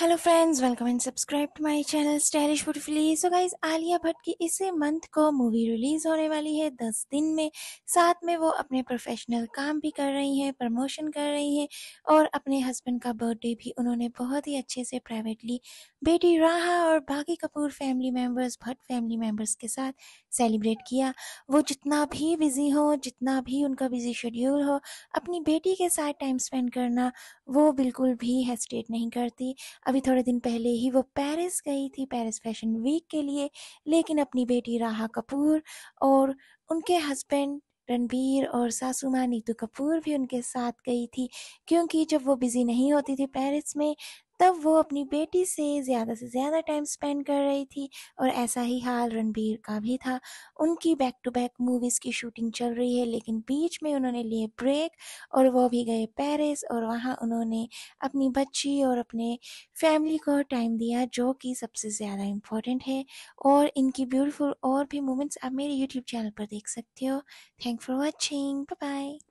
hello friends welcome and subscribe to my channel stylish beautifully so guys Alia Bhatt की इसी month को movie release होने वाली है दस दिन में साथ में वो अपने प्रोफेशनल काम भी कर रही हैं प्रमोशन कर रही हैं और अपने हस्बैंड का बर्थडे भी उन्होंने बहुत ही अच्छे से प्राइवेटली बेटी राहा और बाकी Kapoor family members Bhatt family members के साथ सेलिब्रेट किया वो जितना भी बिज़ी हो जितना भी उनका बिज़ी शेड्यूल हो अपनी बेटी के साथ टाइम स्पेंड करना वो बिल्कुल भी हेसिटेट नहीं करती अभी थोड़े दिन पहले ही वो पेरिस गई थी पेरिस फैशन वीक के लिए लेकिन अपनी बेटी राहा कपूर और उनके हस्बैंड रणबीर और सासू माँ नीतू कपूर भी उनके साथ गई थी क्योंकि जब वो बिज़ी नहीं होती थी पेरिस में तब वो अपनी बेटी से ज़्यादा से ज़्यादा टाइम स्पेंड कर रही थी और ऐसा ही हाल रणबीर का भी था उनकी बैक टू बैक मूवीज़ की शूटिंग चल रही है लेकिन बीच में उन्होंने लिए ब्रेक और वो भी गए पेरिस और वहाँ उन्होंने अपनी बच्ची और अपने फैमिली को टाइम दिया जो कि सबसे ज़्यादा इम्पॉर्टेंट है और इनकी ब्यूटीफुल और भी मोमेंट्स आप मेरे यूट्यूब चैनल पर देख सकते हो थैंक फॉर वॉचिंग बाय